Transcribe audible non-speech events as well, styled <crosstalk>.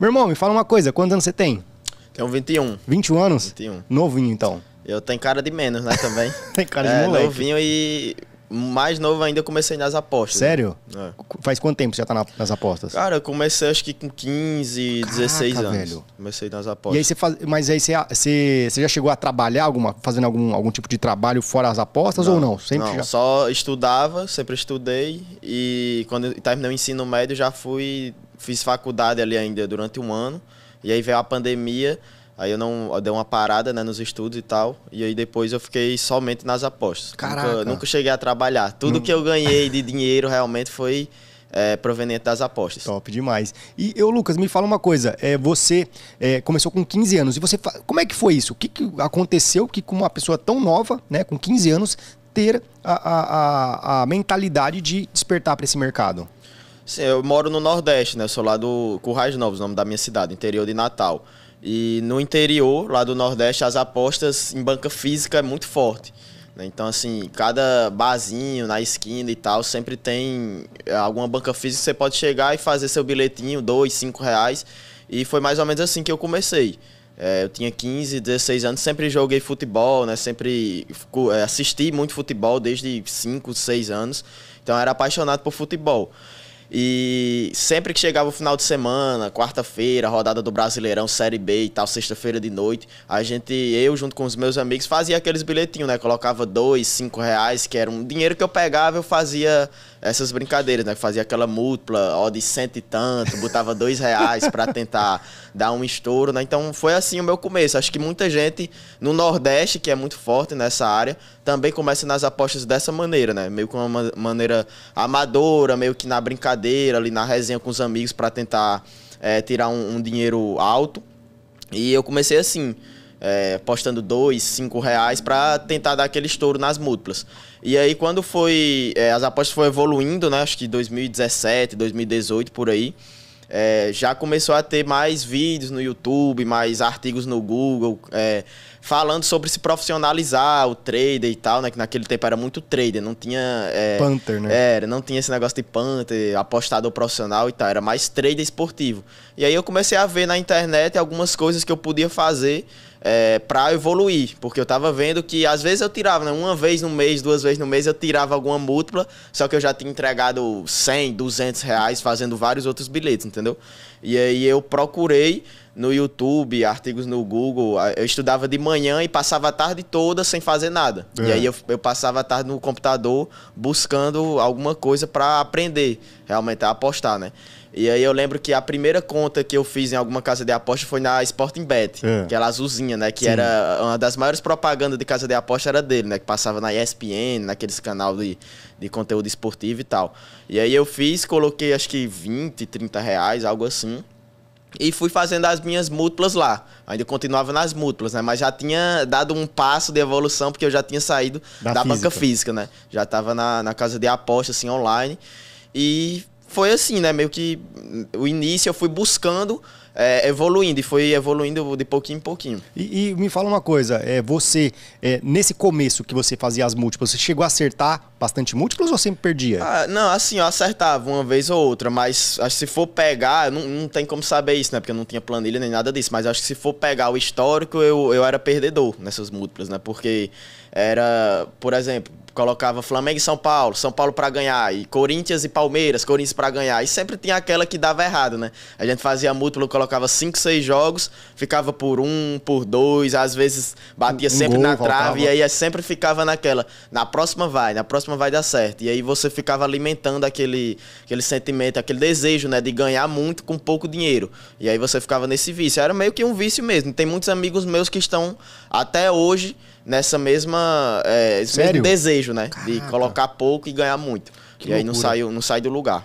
Meu irmão, me fala uma coisa, quantos anos você tem? Tenho 21. 21 anos? 21. Novinho, então. Eu tenho cara de menos, né, também. <laughs> tem cara de é, moleque. Novinho e mais novo ainda eu comecei nas apostas. Sério? É. Faz quanto tempo você já tá na, nas apostas? Cara, eu comecei acho que com 15, Caraca, 16 anos. Velho. Comecei nas apostas. E aí você faz, mas aí você, você, você já chegou a trabalhar alguma, fazendo algum, algum tipo de trabalho fora as apostas não, ou não? Sempre não, já... só estudava, sempre estudei e quando terminei o ensino médio já fui fiz faculdade ali ainda durante um ano. E aí veio a pandemia. Aí eu não eu dei uma parada né, nos estudos e tal. E aí depois eu fiquei somente nas apostas. Caraca. Nunca, nunca cheguei a trabalhar. Tudo não... Hum. que eu ganhei de dinheiro realmente foi é, proveniente das apostas. Top demais. E eu, Lucas, me fala uma coisa. É, você é, começou com 15 anos. E você. Como é que foi isso? O que, que aconteceu que com uma pessoa tão nova, né, com 15 anos, ter a, a, a, a mentalidade de despertar para esse mercado? Sim, eu moro no Nordeste, né? Eu sou lá do Currais Novos, nome da minha cidade, interior de Natal. E no interior, lá do Nordeste, as apostas em banca física é muito forte. Né? Então, assim, cada barzinho na esquina e tal, sempre tem eh, alguma banca física que você pode chegar e fazer seu bilhetinho, dois, cinco reais. E foi mais ou menos assim que eu comecei. É, eu tinha 15, 16 anos, sempre joguei futebol, né? Sempre eh, assisti muito futebol desde 5, 6 anos. Então, era apaixonado por futebol. E sempre que chegava o final de semana, quarta-feira, rodada do Brasileirão, Série B e tal, sexta-feira de noite, a gente, eu junto com os meus amigos, fazia aqueles bilhetinhos, né? Colocava dois, cinco reais, que era um dinheiro que eu pegava, eu fazia essas brincadeiras, né? Fazia aquela múltipla, ó, de cento e tanto, botava dois reais para tentar dá um estouro, né? Então foi assim o meu começo. Acho que muita gente no Nordeste, que é muito forte nessa área, também começa nas apostas dessa maneira, né? Meio que uma maneira amadora, meio que na brincadeira, ali na resenha com os amigos para tentar é, tirar um, um, dinheiro alto. E eu comecei assim, é, eh, postando dois, cinco reais para tentar dar aquele estouro nas múltiplas. E aí quando foi, é, as apostas foram evoluindo, né? Acho que 2017, 2018 por aí é, já começou a ter mais vídeos no YouTube, mais artigos no Google, é, falando sobre se profissionalizar o trader e tal, né? Que naquele tempo era muito trader, não tinha. É, Panther, né? Era, é, não tinha esse negócio de Panther, apostador profissional e tal, era mais trader esportivo. E aí eu comecei a ver na internet algumas coisas que eu podia fazer. É, para evoluir, porque eu tava vendo que às vezes eu tirava, né? uma vez no mês, duas vezes no mês eu tirava alguma múltipla, só que eu já tinha entregado 100, 200 reais fazendo vários outros bilhetes, entendeu? E aí eu procurei no YouTube, artigos no Google. Ah, eu estudava de manhã e passava a tarde toda sem fazer nada. É. E aí eu, eu, passava a tarde no computador buscando alguma coisa para aprender, realmente, a apostar, né? E aí eu lembro que a primeira conta que eu fiz em alguma casa de aposta foi na Sporting Bet, é. que é era azulzinha, né? Que Sim. era uma das maiores propagandas de casa de aposta era dele, né? Que passava na ESPN, naqueles canal de, de conteúdo esportivo e tal. E aí eu fiz, coloquei acho que 20, 30 reais, algo assim e fui fazendo as minhas múltiplas lá. Ainda continuava nas múltiplas, né? Mas já tinha dado um passo de evolução, porque eu já tinha saído da, da física. banca física, né? Já estava na, na casa de aposta, assim, online. E foi assim, né? Meio que o início eu fui buscando, é, evoluindo, e foi evoluindo de pouquinho em pouquinho. E, e me fala uma coisa, é, você, é, nesse começo que você fazia as múltiplas, você chegou a acertar bastante múltiplas ou sempre perdia? Ah, não, assim, eu acertava uma vez ou outra, mas acho que se for pegar, não, não tem como saber isso, né? Porque eu não tinha planilha nem nada disso, mas acho que se for pegar o histórico, eu, eu era perdedor nessas múltiplas, né? Porque era, por exemplo, colocava Flamengo e São Paulo, São Paulo para ganhar, e Corinthians e Palmeiras, Corinthians para ganhar. E sempre tinha aquela que dava errado, né? A gente fazia múltiplo, colocava cinco, seis jogos, ficava por um, por dois, às vezes batia um sempre gol, na trave, e aí sempre ficava naquela. Na próxima vai, na próxima vai dar certo. E aí você ficava alimentando aquele, aquele sentimento, aquele desejo, né? De ganhar muito com pouco dinheiro. E aí você ficava nesse vício. Era meio que um vício mesmo. Tem muitos amigos meus que estão até hoje nessa mesma. É, esse Sério? mesmo desejo manejo, né? Caraca. De colocar pouco e ganhar muito. Que e loucura. aí não saiu não sai do lugar.